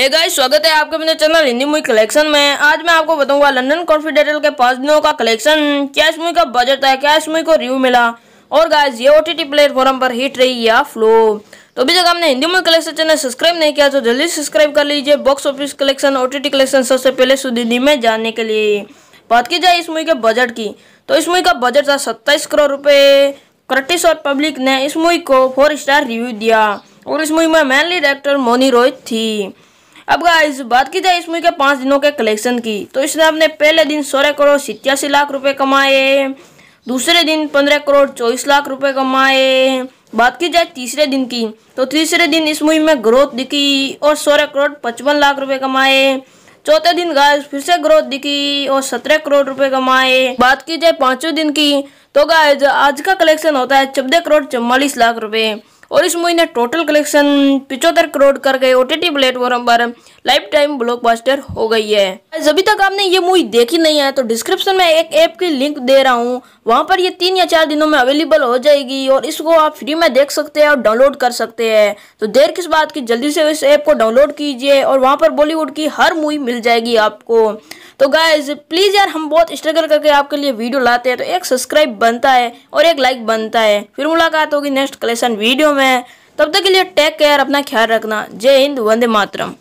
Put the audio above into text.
हे hey guys स्वागत है आपके अपने चैनल हिंदी मूवी कलेक्शन में आज मैं आपको बताऊंगा लंदन कॉन्फिडेंटल के पांच दिनों का कलेक्शन क्या इस मूवी का बजट है क्या इस मूवी को रिव्यू मिला और गाइस ये ओटीटी प्लेटफॉर्म पर हिट रही या फ्लो तो अभी तक आपने Hindi movie collection channel subscribe नहीं किया तो जल्दी सब्सक्राइब कर लीजिए बॉक्स ऑफिस कलेक्शन ओ कलेक्शन सबसे पहले सुदीदी में जानने के लिए बात की जाए इस मूवी के बजट की तो इस मूवी का बजट था सत्ताईस करोड़ रुपये क्रटिस और पब्लिक ने इस मूवी को फोर स्टार रिव्यू दिया और इस मूवी में मेनली डायरेक्टर मोनी रोहित थी अब गाइस बात की जाए इस मूवी के पांच दिनों के कलेक्शन की तो इसने अपने पहले दिन सोलह करोड़ सितयासी लाख रुपए कमाए दूसरे दिन पंद्रह करोड़ चौबीस लाख रुपए कमाए बात की जाए तीसरे दिन की तो तीसरे दिन इस मूवी में ग्रोथ दिखी और सोलह करोड़ पचपन लाख रुपए कमाए चौथे दिन गाइस फिर से ग्रोथ दिखी और सत्रह करोड़ रुपए कमाए बात की जाए पांचवें दिन की तो गाइस आज का कलेक्शन होता है चौदह करोड़ चौवालीस लाख रुपए और इस मूवी ने टोटल कलेक्शन पिचहत्तर करोड़ कर गए ओटीटी टी प्लेटफॉर्म पर लाइफ टाइम ब्लॉक हो गई है अभी तक आपने ये मूवी देखी नहीं है तो डिस्क्रिप्शन में एक ऐप की लिंक दे रहा हूँ वहाँ पर ये तीन या चार दिनों में अवेलेबल हो जाएगी और इसको आप फ्री में देख सकते हैं और डाउनलोड कर सकते हैं तो देर किस बात की जल्दी से इस ऐप को डाउनलोड कीजिए और वहाँ पर बॉलीवुड की हर मूवी मिल जाएगी आपको तो गाइज प्लीज़ यार हम बहुत स्ट्रगल करके आपके लिए वीडियो लाते हैं तो एक सब्सक्राइब बनता है और एक लाइक बनता है फिर मुलाकात होगी नेक्स्ट कलेक्शन वीडियो में तब तक के लिए टेक केयर अपना ख्याल रखना जय हिंद वंदे मातरम